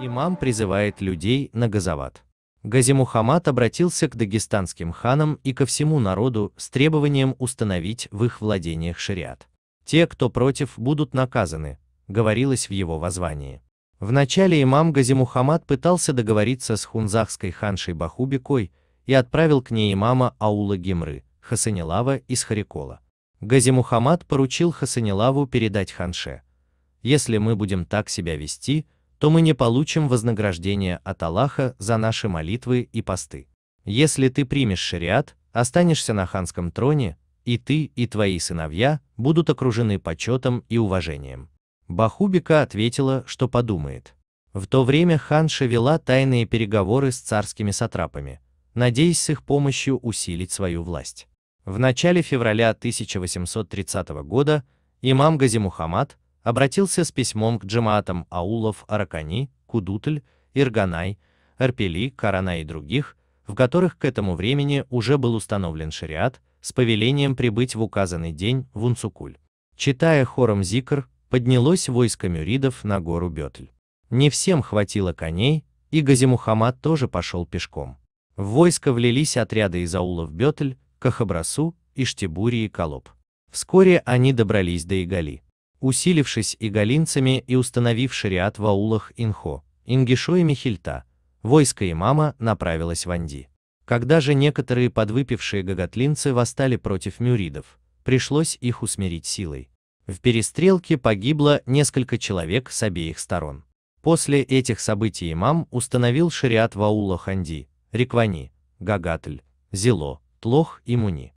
Имам призывает людей на газоват. Гази Мухаммад обратился к дагестанским ханам и ко всему народу с требованием установить в их владениях шариат. Те, кто против, будут наказаны, говорилось в его воззвании. Вначале имам Гази Мухаммад пытался договориться с хунзахской ханшей Бахубикой и отправил к ней имама Аула Гимры, Хасанилава из Харикола. Гази Мухаммад поручил Хасанилаву передать ханше. «Если мы будем так себя вести, то мы не получим вознаграждения от Аллаха за наши молитвы и посты. Если ты примешь шариат, останешься на ханском троне, и ты, и твои сыновья будут окружены почетом и уважением. Бахубика ответила, что подумает. В то время ханша вела тайные переговоры с царскими сатрапами, надеясь с их помощью усилить свою власть. В начале февраля 1830 года имам Гази Мухаммад обратился с письмом к джемаатам аулов Аракани, Кудутль, Ирганай, Арпели, Карана и других, в которых к этому времени уже был установлен шариат, с повелением прибыть в указанный день в Унцукуль. Читая хором зикр, поднялось войско мюридов на гору Бетль. Не всем хватило коней, и Газимухамад тоже пошел пешком. В войско влились отряды из аулов Бетль, Кахабрасу, Иштибури и Колоб. Вскоре они добрались до Игали. Усилившись игалинцами и установив шариат в аулах Инхо, Ингишо и Михильта, войско имама направилось в Анди. Когда же некоторые подвыпившие гагатлинцы восстали против мюридов, пришлось их усмирить силой. В перестрелке погибло несколько человек с обеих сторон. После этих событий имам установил шариат Ваула Ханди, Риквани, Гагатль, Зело, Тлох и Муни.